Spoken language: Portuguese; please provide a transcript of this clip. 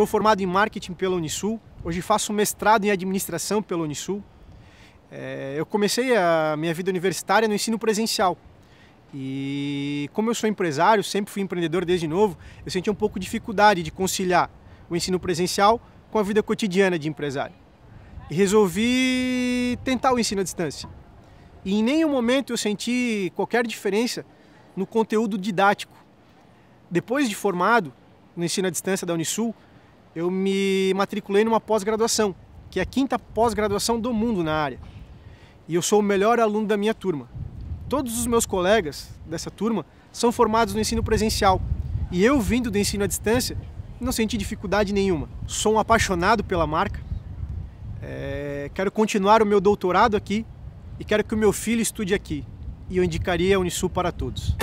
Sou formado em marketing pela Unisul, hoje faço mestrado em administração pela Unisul. É, eu comecei a minha vida universitária no ensino presencial. E como eu sou empresário, sempre fui empreendedor desde novo, eu senti um pouco de dificuldade de conciliar o ensino presencial com a vida cotidiana de empresário. E resolvi tentar o ensino à distância. E em nenhum momento eu senti qualquer diferença no conteúdo didático. Depois de formado no ensino à distância da Unisul, eu me matriculei numa pós-graduação, que é a quinta pós-graduação do mundo na área. E eu sou o melhor aluno da minha turma. Todos os meus colegas dessa turma são formados no ensino presencial. E eu, vindo do ensino à distância, não senti dificuldade nenhuma. Sou um apaixonado pela marca. É, quero continuar o meu doutorado aqui e quero que o meu filho estude aqui. E eu indicaria a Unisul para todos.